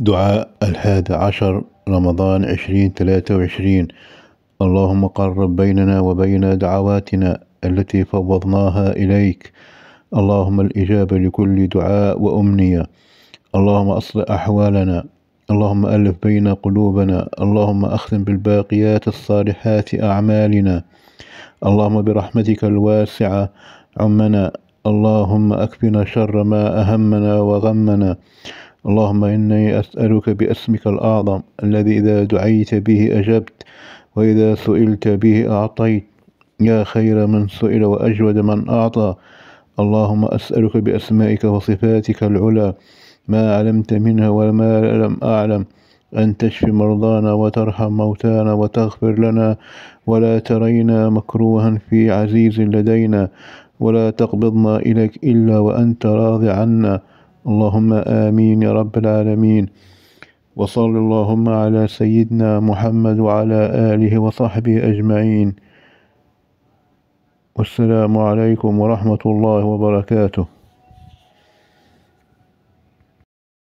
دعاء الحادي عشر رمضان عشرين ثلاثة وعشرين اللهم قرب بيننا وبين دعواتنا التي فوضناها إليك اللهم الإجابة لكل دعاء وأمنية اللهم أصلح أحوالنا اللهم ألف بين قلوبنا اللهم أختم بالباقيات الصالحات أعمالنا اللهم برحمتك الواسعة عمنا اللهم أكفنا شر ما أهمنا وغمنا اللهم إني أسألك باسمك الأعظم الذي إذا دعيت به أجبت وإذا سئلت به أعطيت يا خير من سئل وأجود من أعطى اللهم أسألك بأسمائك وصفاتك العلى ما علمت منها وما لم أعلم أن تشفي مرضانا وترحم موتانا وتغفر لنا ولا ترينا مكروها في عزيز لدينا ولا تقبضنا إليك إلا وأنت راض عنا اللهم آمين يا رب العالمين وصل اللهم على سيدنا محمد وعلى آله وصحبه أجمعين والسلام عليكم ورحمة الله وبركاته